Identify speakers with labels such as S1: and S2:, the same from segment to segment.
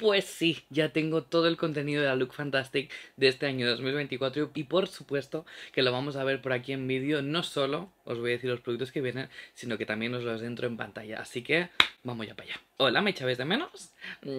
S1: pues sí, ya tengo todo el contenido de la Look Fantastic de este año 2024 y por supuesto que lo vamos a ver por aquí en vídeo, no solo os voy a decir los productos que vienen, sino que también os los dentro en pantalla. Así que Vamos ya para allá. Hola, ¿me echabais de menos?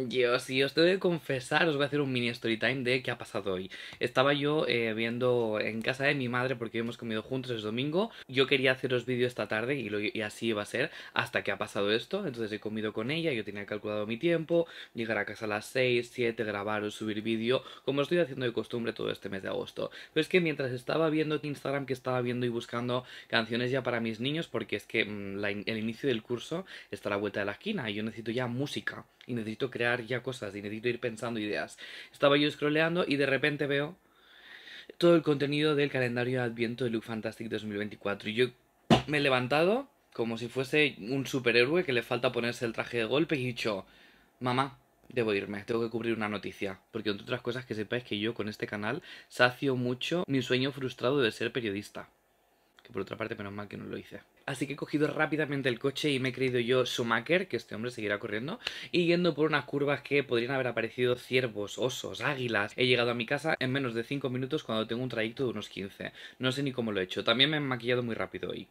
S1: Yo sí, os tengo que confesar, os voy a hacer un mini story time de qué ha pasado hoy. Estaba yo eh, viendo en casa de mi madre porque hemos comido juntos el domingo. Yo quería haceros vídeos esta tarde y, así iba a ser hasta que ha pasado esto. Entonces he comido con ella, yo tenía calculado mi tiempo, llegar a casa a las 6, 7, grabar o subir vídeo, como estoy haciendo de costumbre todo este mes de agosto. Pero es que mientras estaba viendo en Instagram que estaba viendo y buscando canciones ya para mis niños porque es que mm, el inicio del curso está a la vuelta de la la esquina y yo necesito ya música y necesito crear ya cosas y necesito ir pensando ideas. Estaba yo scrolleando y de repente veo todo el contenido del calendario de Adviento de Look Fantastic 2024 y yo me he levantado como si fuese un superhéroe que le falta ponerse el traje de golpe y he dicho, mamá, debo irme, tengo que cubrir una noticia. Porque entre otras cosas que sepáis que yo con este canal sacio mucho mi sueño frustrado de ser periodista por otra parte menos mal que no lo hice. Así que he cogido rápidamente el coche y me he creído yo Schumacher, que este hombre seguirá corriendo, y yendo por unas curvas que podrían haber aparecido ciervos, osos, águilas. He llegado a mi casa en menos de 5 minutos cuando tengo un trayecto de unos 15. No sé ni cómo lo he hecho. También me he maquillado muy rápido hoy.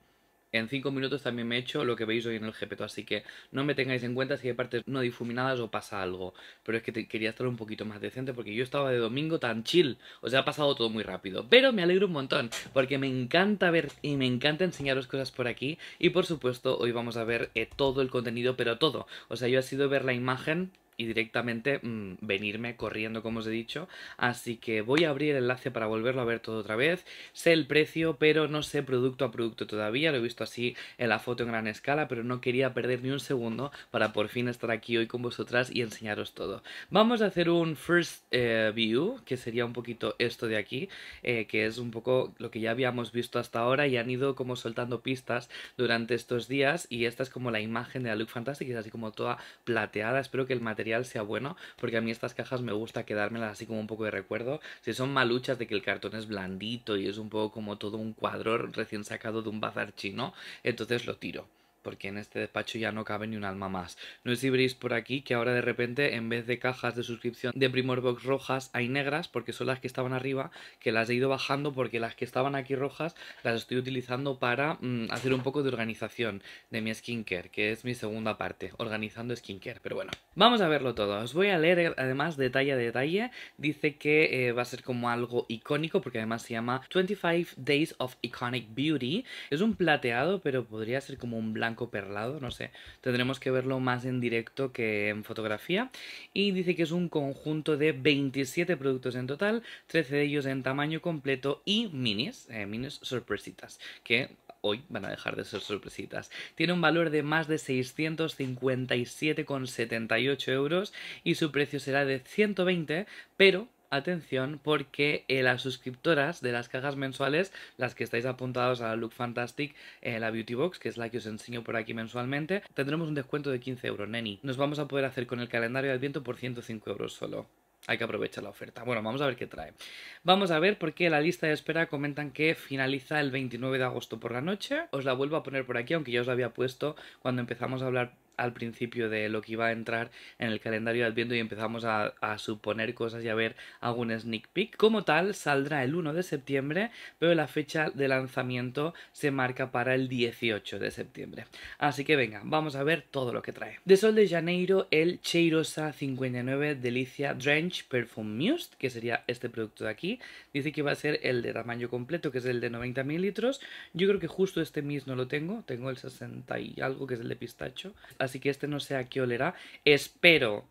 S1: En 5 minutos también me he hecho lo que veis hoy en el GPT, así que no me tengáis en cuenta si hay partes no difuminadas o pasa algo. Pero es que quería estar un poquito más decente porque yo estaba de domingo tan chill. O sea, ha pasado todo muy rápido. Pero me alegro un montón porque me encanta ver y me encanta enseñaros cosas por aquí. Y por supuesto, hoy vamos a ver eh, todo el contenido, pero todo. O sea, yo he sido ver la imagen y directamente mm, venirme corriendo, como os he dicho. Así que voy a abrir el enlace para volverlo a ver todo otra vez. Sé el precio, pero no sé producto a producto todavía. Lo he visto así en la foto en gran escala, pero no quería perder ni un segundo para por fin estar aquí hoy con vosotras y enseñaros todo. Vamos a hacer un first eh, view, que sería un poquito esto de aquí, eh, que es un poco lo que ya habíamos visto hasta ahora y han ido como soltando pistas durante estos días y esta es como la imagen de la Look Fantastic, es así como toda plateada. Espero que el material sea bueno, porque a mí estas cajas me gusta quedármelas así como un poco de recuerdo. Si son maluchas de que el cartón es blandito y es un poco como todo un cuadro recién sacado de un bazar chino, entonces lo tiro porque en este despacho ya no cabe ni un alma más. No sé si veréis por aquí que ahora de repente en vez de cajas de suscripción de Primorbox rojas hay negras porque son las que estaban arriba que las he ido bajando porque las que estaban aquí rojas las estoy utilizando para mm, hacer un poco de organización de mi skincare que es mi segunda parte, organizando skincare, pero bueno. Vamos a verlo todo, os voy a leer además detalle a detalle, dice que eh, va a ser como algo icónico porque además se llama 25 Days of Iconic Beauty, es un plateado pero podría ser como un blanco perlado, no sé. Tendremos que verlo más en directo que en fotografía. Y dice que es un conjunto de 27 productos en total, 13 de ellos en tamaño completo y minis, eh, minis sorpresitas, que hoy van a dejar de ser sorpresitas. Tiene un valor de más de 657,78 euros y su precio será de 120, pero atención porque eh, las suscriptoras de las cajas mensuales, las que estáis apuntados a Look Fantastic, eh, la Beauty Box, que es la que os enseño por aquí mensualmente, tendremos un descuento de 15 euros, neni. Nos vamos a poder hacer con el calendario de Adviento por 105 euros solo. Hay que aprovechar la oferta. Bueno, vamos a ver qué trae. Vamos a ver porque la lista de espera comentan que finaliza el 29 de agosto por la noche. Os la vuelvo a poner por aquí, aunque ya os la había puesto cuando empezamos a hablar al principio de lo que iba a entrar en el calendario de Adviento y empezamos a, suponer cosas y a ver algún sneak peek. Como tal, saldrá el 1 de septiembre, pero la fecha de lanzamiento se marca para el 18 de septiembre. Así que venga, vamos a ver todo lo que trae. De Sol de Janeiro, el Cheirosa 59 Delicia Drench Perfume Must, que sería este producto de aquí. Dice que va a ser el de tamaño completo, que es el de 90 mililitros. Yo creo que justo este mismo lo tengo. Tengo el 60 y algo, que es el de pistacho así que este no sé a qué olerá. Espero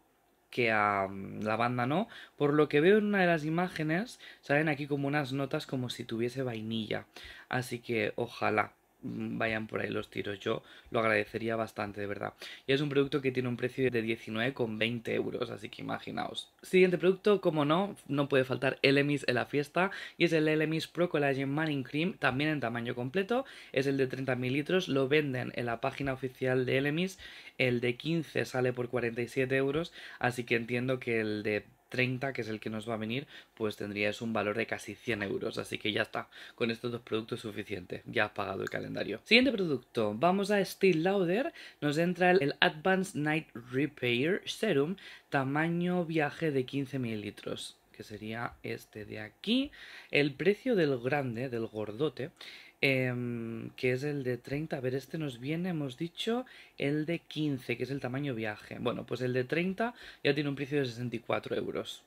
S1: que a mm, la banda no. Por lo que veo en una de las imágenes, salen aquí como unas notas como si tuviese vainilla. Así que ojalá. Mm, vayan por ahí los tiros. Yo lo agradecería bastante, de verdad. Y es un producto que tiene un precio de 19,20 euros, así que imaginaos. Siguiente producto, como no, no puede faltar Elemis en la fiesta. Y es el Elemis Pro Collagen Manning Cream, también en tamaño completo. Es el de 30 mililitros. Lo venden en la página oficial de Elemis. El de 15 sale por 47 euros, así que entiendo que el de 30, que es el que nos va a venir, pues tendrías un valor de casi 100 euros. Así que ya está, con estos dos productos es suficiente, ya has pagado el calendario. Siguiente producto, vamos a Steel Lauder, nos entra el Advanced Night Repair Serum, tamaño viaje de 15 mililitros que sería este de aquí. El precio del grande, del gordote, Em, que es el de 30. A ver, este nos viene, hemos dicho, el de 15, que es el tamaño viaje. Bueno, pues el de 30 ya tiene un precio de 64 euros.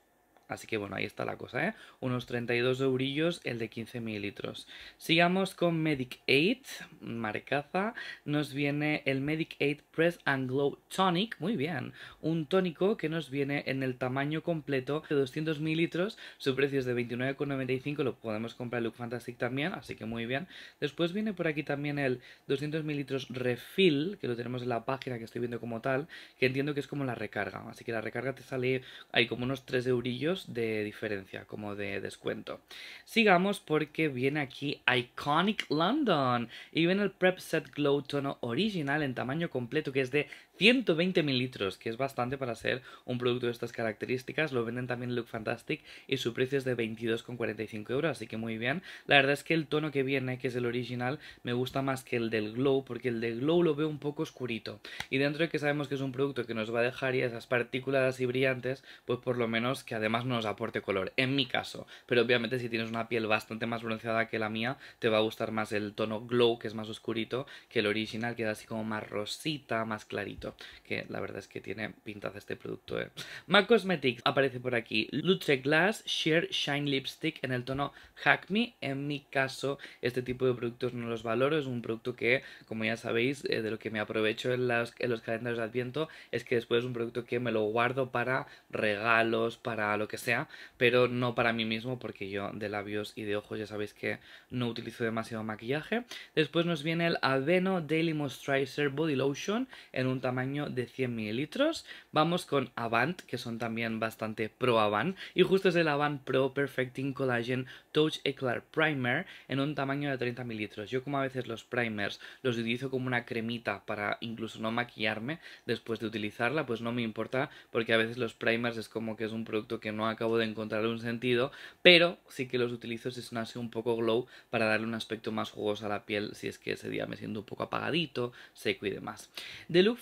S1: Así que bueno, ahí está la cosa, ¿eh? Unos 32 eurillos el de 15 mililitros. Sigamos con Medic 8, marcaza. Nos viene el Medic 8 Press and Glow Tonic, muy bien. Un tónico que nos viene en el tamaño completo de 200 mililitros. Su precio es de 29,95, lo podemos comprar en Look Fantastic también, así que muy bien. Después viene por aquí también el 200 mililitros Refill, que lo tenemos en la página que estoy viendo como tal, que entiendo que es como la recarga. Así que la recarga te sale, hay como unos 3 eurillos de diferencia, como de descuento. Sigamos porque viene aquí Iconic London y viene el Prep Set Glow Tono original en tamaño completo que es de 120 mililitros, que es bastante para ser un producto de estas características. Lo venden también Look Fantastic y su precio es de 22,45 euros, así que muy bien. La verdad es que el tono que viene, que es el original, me gusta más que el del Glow, porque el del Glow lo veo un poco oscurito. Y dentro de que sabemos que es un producto que nos va a dejar Y esas partículas y brillantes, pues por lo menos que además nos aporte color, en mi caso. Pero obviamente si tienes una piel bastante más bronceada que la mía, te va a gustar más el tono Glow, que es más oscurito, que el original, que así como más rosita, más clarito que la verdad es que tiene pintas este producto. Eh. MAC Cosmetics aparece por aquí. Luce Glass Sheer Shine Lipstick en el tono Hack Me. En mi caso, este tipo de productos no los valoro. Es un producto que, como ya sabéis, eh, de lo que me aprovecho en, los calendarios de Adviento, es que después es un producto que me lo guardo para regalos, para lo que sea, pero no para mí mismo, porque yo de labios y de ojos ya sabéis que no utilizo demasiado maquillaje. Después nos viene el Aveno Daily Moisturizer Body Lotion en un tamaño de 100 mililitros. Vamos con Avant, que son también bastante pro Avant. Y justo es el Avant Pro Perfecting Collagen Touch Eclair Primer en un tamaño de 30 mililitros. Yo como a veces los primers los utilizo como una cremita para incluso no maquillarme después de utilizarla, pues no me importa porque a veces los primers es como que es un producto que no acabo de encontrar un sentido, pero sí que los utilizo si es así un poco glow para darle un aspecto más jugoso a la piel si es que ese día me siento un poco apagadito, seco y demás. De Look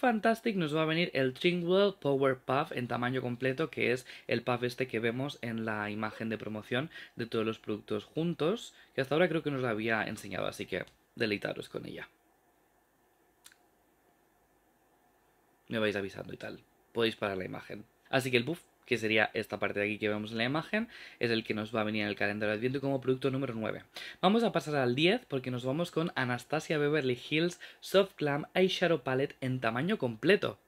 S1: nos va a venir el Tringwell Power Puff en tamaño completo, que es el puff este que vemos en la imagen de promoción de todos los productos juntos, que hasta ahora creo que nos la había enseñado, así que deleitaros con ella. Me vais avisando y tal. Podéis parar la imagen. Así que el buff que sería esta parte de aquí que vemos en la imagen, es el que nos va a venir en el calendario de Adviento como producto número 9. Vamos a pasar al 10 porque nos vamos con Anastasia Beverly Hills Soft Glam Eyeshadow Palette en tamaño completo.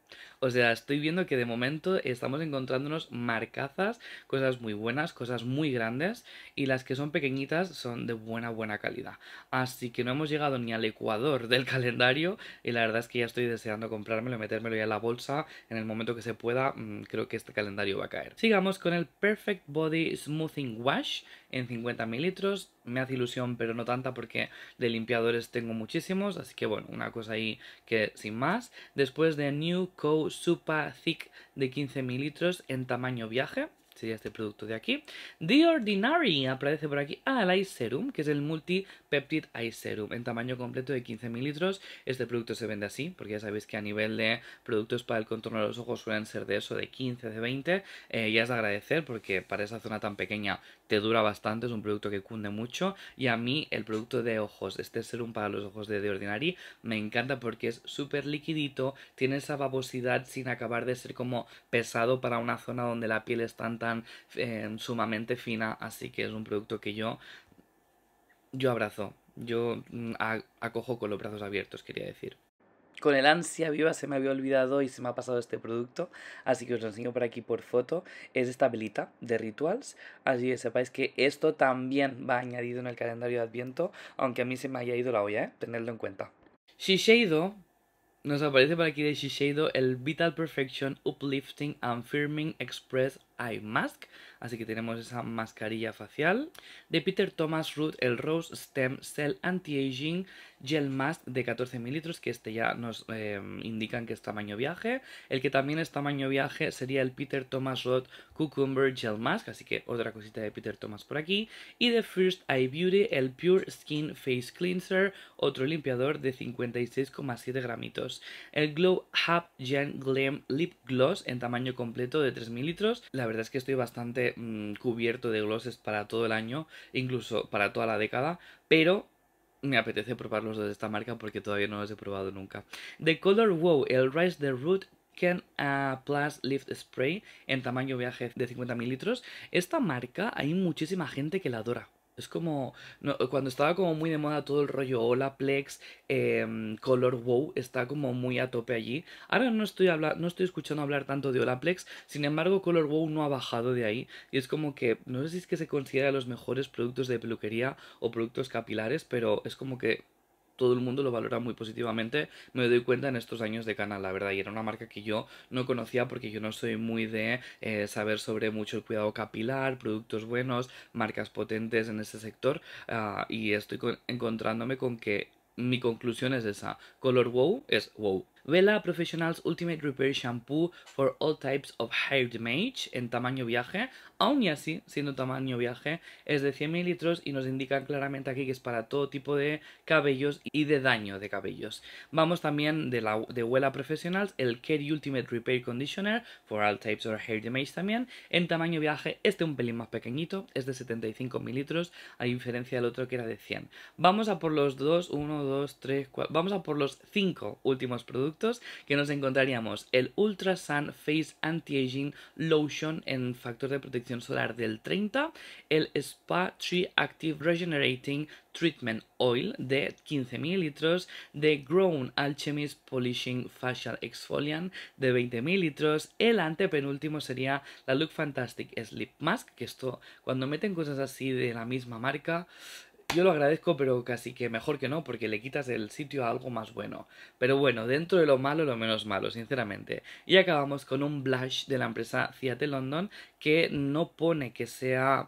S1: O sea, estoy viendo que de momento estamos encontrándonos marcazas, cosas muy buenas, cosas muy grandes y las que son pequeñitas son de buena, buena calidad. Así que no hemos llegado ni al ecuador del calendario y la verdad es que ya estoy deseando comprármelo, metérmelo ya en la bolsa. En el momento que se pueda, mm, creo que este calendario va a caer. Sigamos con el Perfect Body Smoothing Wash en 50 mililitros. Me hace ilusión, pero no tanta porque de limpiadores tengo muchísimos. Así que bueno, una cosa ahí que sin más. Después de New Co Supa Thick de 15 mililitros en tamaño viaje sería este producto de aquí. The Ordinary aparece por aquí. Ah, el Eye Serum, que es el Multi Peptide Eye Serum, en tamaño completo de 15 mililitros. Este producto se vende así, porque ya sabéis que a nivel de productos para el contorno de los ojos suelen ser de eso, de 15, de 20. ya eh, y es de agradecer, porque para esa zona tan pequeña te dura bastante, es un producto que cunde mucho. Y a mí el producto de ojos, este serum para los ojos de The Ordinary, me encanta porque es súper liquidito, tiene esa babosidad sin acabar de ser como pesado para una zona donde la piel es tan tan em, sumamente fina, así que es un producto que yo, yo abrazo, yo mm, acojo con los brazos abiertos, quería decir. Con el ansia viva se me había olvidado y se me ha pasado este producto, así que os lo enseño por aquí por foto. Es esta velita de Rituals, así que sepáis que esto también va añadido en el calendario de Adviento, aunque a mí se me haya ido la olla, ¿eh? tenedlo en cuenta. Shiseido nos aparece por aquí de Shiseido el Vital Perfection Uplifting and Firming Express Mask, así que tenemos esa mascarilla facial. De Peter Thomas Root, el Rose Stem Cell Anti-Aging gel mask de 14 mililitros, que este ya nos eh, indican que es tamaño viaje. El que también es tamaño viaje sería el Peter Thomas Roth Cucumber Gel Mask, así que otra cosita de Peter Thomas por aquí. Y de First Eye Beauty, el Pure Skin Face Cleanser, otro limpiador de 56,7 gramitos. El Glow Hub Gen Glam Lip Gloss en tamaño completo de 3 mililitros. La verdad es que estoy bastante mm, cubierto de glosses para todo el año, incluso para toda la década, pero me apetece probar los de esta marca porque todavía no los he probado nunca. The Color Wow, el Rise the Root Can Plus Lift Spray en tamaño viaje de 50 mililitros. Esta marca hay muchísima gente que la adora. Es como, cuando estaba como muy de moda todo el rollo Olaplex, em, Color Wow, está como muy a tope allí. Ahora no estoy, no estoy escuchando hablar tanto de Olaplex, sin embargo Color Wow no ha bajado de ahí. Y es como que, no sé si es que se considera los mejores productos de peluquería o productos capilares, pero es como que todo el mundo lo valora muy positivamente. Me doy cuenta en estos años de canal, la verdad, y era una marca que yo no conocía porque yo no soy muy de eh, saber sobre mucho el cuidado capilar, productos buenos, marcas potentes en ese sector, ah, y estoy encontrándome con que mi conclusión es esa. Color wow es wow. Vela Professionals Ultimate Repair Shampoo for all types of hair damage en tamaño viaje. Aún y así, siendo tamaño viaje, es de 100 ml y nos indican claramente aquí que es para todo tipo de cabellos y de daño de cabellos. Vamos también de, la, de Professionals el Care Ultimate Repair Conditioner for all types of hair damage también. En tamaño viaje, este un pelín más pequeñito, es de 75 ml a diferencia del otro que era de 100. Vamos a por los dos, 1, 2, 3, 4, vamos a por los 5 últimos productos que nos encontraríamos el Ultra Sun Face Anti-Aging Lotion en factor de protección solar del 30, el Spa Tree Active Regenerating Treatment Oil de 15 mililitros, de Grown Alchemist Polishing Facial Exfoliant de 20 mililitros, el antepenúltimo sería la Look Fantastic Sleep Mask, que esto cuando meten cosas así de la misma marca yo lo agradezco, pero casi que mejor que no, porque le quitas el sitio a algo más bueno. Pero bueno, dentro de lo malo, lo menos malo, sinceramente. Y acabamos con un blush de la empresa Ciate London que no pone que sea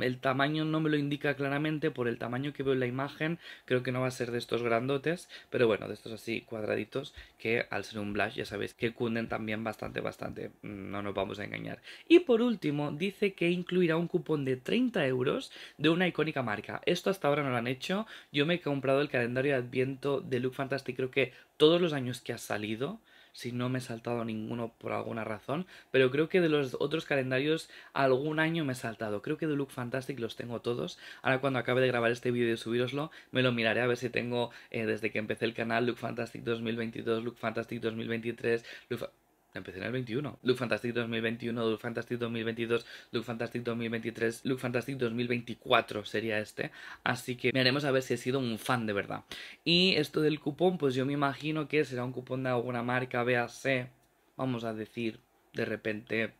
S1: el tamaño no me lo indica claramente, por el tamaño que veo en la imagen, creo que no va a ser de estos grandotes, pero bueno, de estos así cuadraditos que al ser un blush ya sabéis que cunden también bastante, bastante, mm, no nos vamos a engañar. Y por último, dice que incluirá un cupón de 30 euros de una icónica marca. Esto hasta ahora no lo han hecho, yo me he comprado el calendario de Adviento de Look Fantastic creo que todos los años que ha salido, si no me he saltado ninguno por alguna razón, pero creo que de los otros calendarios algún año me he saltado. Creo que de Look Fantastic los tengo todos. Ahora cuando acabe de grabar este vídeo y subiroslo, me lo miraré a ver si tengo eh, desde que empecé el canal Look Fantastic 2022, Look Fantastic 2023, Look empecé en el 21. Look Fantastic 2021, Look Fantastic 2022, Look Fantastic 2023, Look Fantastic 2024 sería este. Así que veremos a ver si he sido un fan de verdad. Y esto del cupón, pues yo me imagino que será un cupón de alguna marca, BAC, vamos a decir, de repente,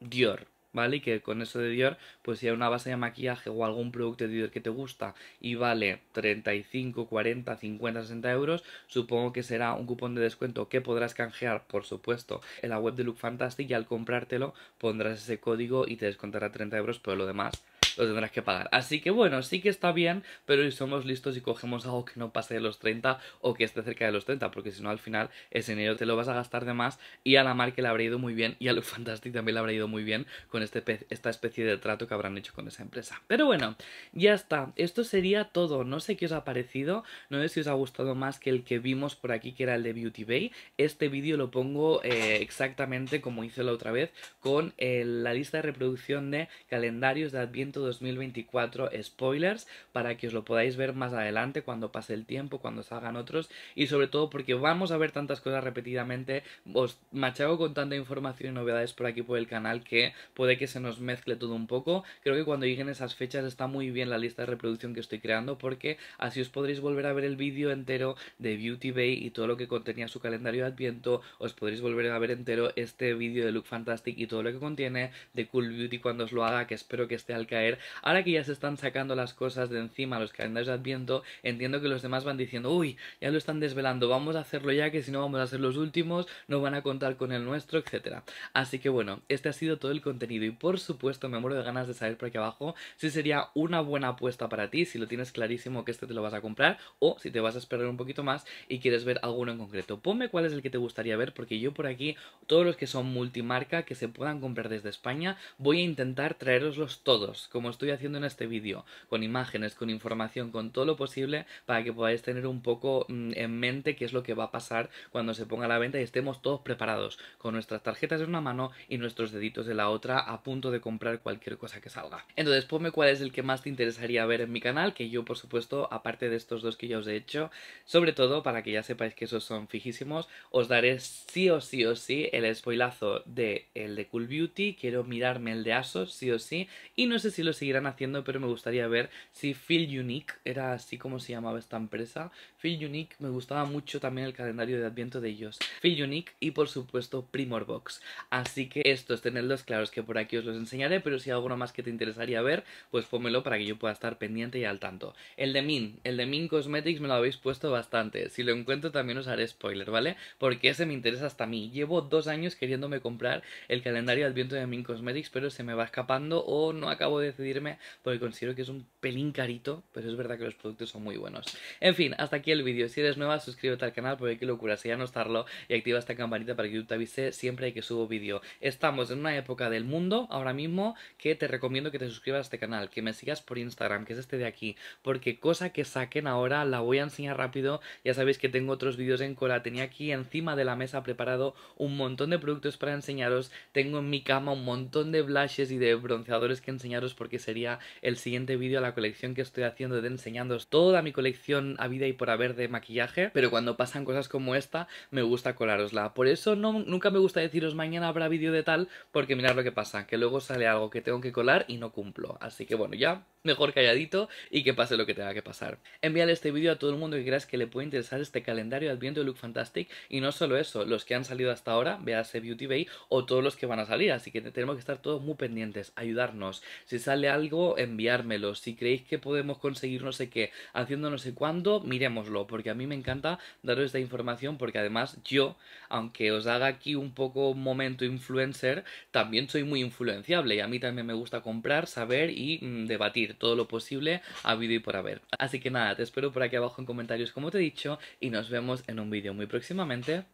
S1: Dior ¿vale? Y que con eso de Dior, pues si hay una base de maquillaje o algún producto de Dior que te gusta y vale 35, 40, 50, 60 euros, supongo que será un cupón de descuento que podrás canjear, por supuesto, en la web de Look y al comprártelo pondrás ese código y te descontará 30 euros, por lo demás lo tendrás que pagar. Así que bueno, sí que está bien, pero si somos listos y cogemos algo que no pase de los 30 o que esté cerca de los 30, porque si no al final ese dinero te lo vas a gastar de más y a la marca le habrá ido muy bien y a lo Fantastic también le habrá ido muy bien con este, esta especie de trato que habrán hecho con esa empresa. Pero bueno, ya está, esto sería todo, no sé qué os ha parecido, no sé si os ha gustado más que el que vimos por aquí que era el de Beauty Bay, este vídeo lo pongo eh, exactamente como hice la otra vez con eh, la lista de reproducción de calendarios de Adviento de 2024 spoilers para que os lo podáis ver más adelante cuando pase el tiempo, cuando salgan otros y sobre todo porque vamos a ver tantas cosas repetidamente, os machaco con tanta información y novedades por aquí por el canal que puede que se nos mezcle todo un poco. Creo que cuando lleguen esas fechas está muy bien la lista de reproducción que estoy creando porque así os podréis volver a ver el vídeo entero de Beauty Bay y todo lo que contenía su calendario de Adviento, os podréis volver a ver entero este vídeo de Look Fantastic y todo lo que contiene de Cool Beauty cuando os lo haga, que espero que esté al caer Ahora que ya se están sacando las cosas de encima, los calendarios de Adviento, entiendo que los demás van diciendo, uy, ya lo están desvelando, vamos a hacerlo ya, que si no vamos a ser los últimos, no van a contar con el nuestro, etc. Así que bueno, este ha sido todo el contenido y por supuesto me muero de ganas de saber por aquí abajo si sería una buena apuesta para ti, si lo tienes clarísimo que este te lo vas a comprar o si te vas a esperar un poquito más y quieres ver alguno en concreto. Ponme cuál es el que te gustaría ver porque yo por aquí, todos los que son multimarca, que se puedan comprar desde España, voy a intentar traeroslos todos, como estoy haciendo en este vídeo, con imágenes, con información, con todo lo posible para que podáis tener un poco mm, en mente qué es lo que va a pasar cuando se ponga a la venta y estemos todos preparados con nuestras tarjetas en una mano y nuestros deditos de la otra a punto de comprar cualquier cosa que salga. Entonces ponme cuál es el que más te interesaría ver en mi canal, que yo por supuesto, aparte de estos dos que ya os he hecho, sobre todo para que ya sepáis que esos son fijísimos, os daré sí o sí o sí el spoilazo de el de Cool Beauty, quiero mirarme el de Asos sí o sí, y no sé si lo seguirán haciendo, pero me gustaría ver si Feel Unique, era así como se llamaba esta empresa, Feel Unique, me gustaba mucho también el calendario de Adviento de ellos, Feel Unique y por supuesto Primorbox. Así que estos, tenerlos claros que por aquí os los enseñaré, pero si hay alguno más que te interesaría ver, pues pómelo para que yo pueda estar pendiente y al tanto. El de Min, el de Min Cosmetics me lo habéis puesto bastante, si lo encuentro también os haré spoiler, ¿vale? Porque ese me interesa hasta a mí. Llevo dos años queriéndome comprar el calendario de Adviento de Min Cosmetics, pero se me va escapando o no acabo de dirme porque considero que es un pelín carito, pero es verdad que los productos son muy buenos. En fin, hasta aquí el vídeo. Si eres nueva, suscríbete al canal porque qué locura sería no estarlo y activa esta campanita para que YouTube te avise siempre que subo vídeo. Estamos en una época del mundo ahora mismo que te recomiendo que te suscribas a este canal, que me sigas por Instagram, que es este de aquí, porque cosa que saquen ahora la voy a enseñar rápido. Ya sabéis que tengo otros vídeos en cola, tenía aquí encima de la mesa preparado un montón de productos para enseñaros, tengo en mi cama un montón de blushes y de bronceadores que enseñaros porque que sería el siguiente vídeo a la colección que estoy haciendo de enseñándos toda mi colección a vida y por haber de maquillaje, pero cuando pasan cosas como esta me gusta colarosla, Por eso no, nunca me gusta deciros mañana habrá vídeo de tal, porque mirad lo que pasa, que luego sale algo que tengo que colar y no cumplo. Así que bueno, ya mejor calladito y que pase lo que tenga que pasar. Envíale este vídeo a todo el mundo que creas que le puede interesar este calendario Adviento de Look Fantastic y no solo eso, los que han salido hasta ahora, véase Beauty Bay o todos los que van a salir, así que tenemos que estar todos muy pendientes, ayudarnos. Si sale algo, enviármelo. Si creéis que podemos conseguir no sé qué haciendo no sé cuándo, miremoslo, porque a mí me encanta daros esta información, porque además yo, aunque os haga aquí un poco momento influencer, también soy muy influenciable y a mí también me gusta comprar, saber y mm, debatir todo lo posible habido y por haber. Así que nada, te espero por aquí abajo en comentarios como te he dicho y nos vemos en un vídeo muy próximamente.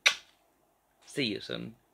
S1: See you soon.